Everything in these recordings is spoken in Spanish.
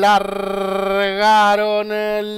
largaron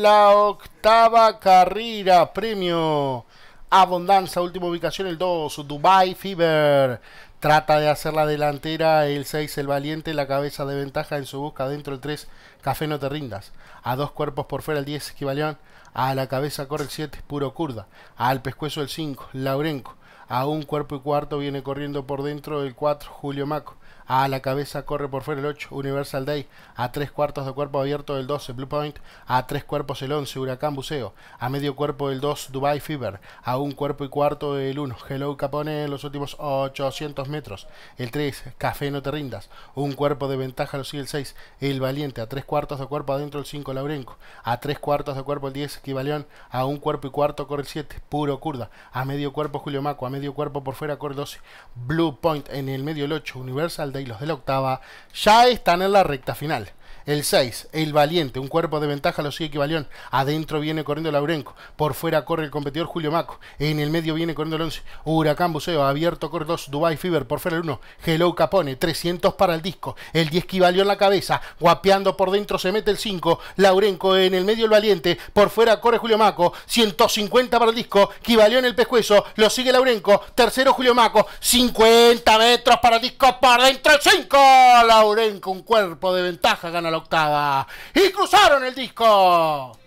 la octava carrera, premio Abundanza, última ubicación el 2, Dubai Fever. Trata de hacer la delantera el 6, el valiente, la cabeza de ventaja en su busca dentro el 3, Café no te rindas. A dos cuerpos por fuera el 10, Esquivalión. A la cabeza corre el 7, Puro Kurda. Al pescuezo el 5, Laurenco. A un cuerpo y cuarto viene corriendo por dentro el 4, Julio Maco. A la cabeza corre por fuera el 8, Universal Day. A tres cuartos de cuerpo abierto el 12, Blue Point. A tres cuerpos el 11, Huracán Buceo. A medio cuerpo el 2, Dubai Fever. A un cuerpo y cuarto el 1, Hello Capone en los últimos 800 metros. El 3, Café No Te Rindas. Un cuerpo de ventaja lo sigue el 6, El Valiente. A tres cuartos de cuerpo adentro el 5, Laurenco. A tres cuartos de cuerpo el 10, Equivaleón. A un cuerpo y cuarto corre el 7, Puro Kurda. A medio cuerpo Julio Maco. A medio cuerpo por fuera corre el 12, Blue Point. En el medio el 8, Universal Day y los de la octava ya están en la recta final. El 6, el valiente, un cuerpo de ventaja lo sigue Equivalión. Adentro viene corriendo Laurenco. Por fuera corre el competidor Julio Maco. En el medio viene corriendo el 11. Huracán Buceo, abierto corre 2. Dubai Fever, por fuera el 1. Hello Capone, 300 para el disco. El 10 en la cabeza. Guapeando por dentro se mete el 5. Laurenco en el medio el valiente. Por fuera corre Julio Maco. 150 para el disco. en el pescuezo. Lo sigue Laurenco. Tercero Julio Maco. 50 metros para el disco. Por dentro el 5. Laurenco, un cuerpo de ventaja gana la octava y cruzaron el disco.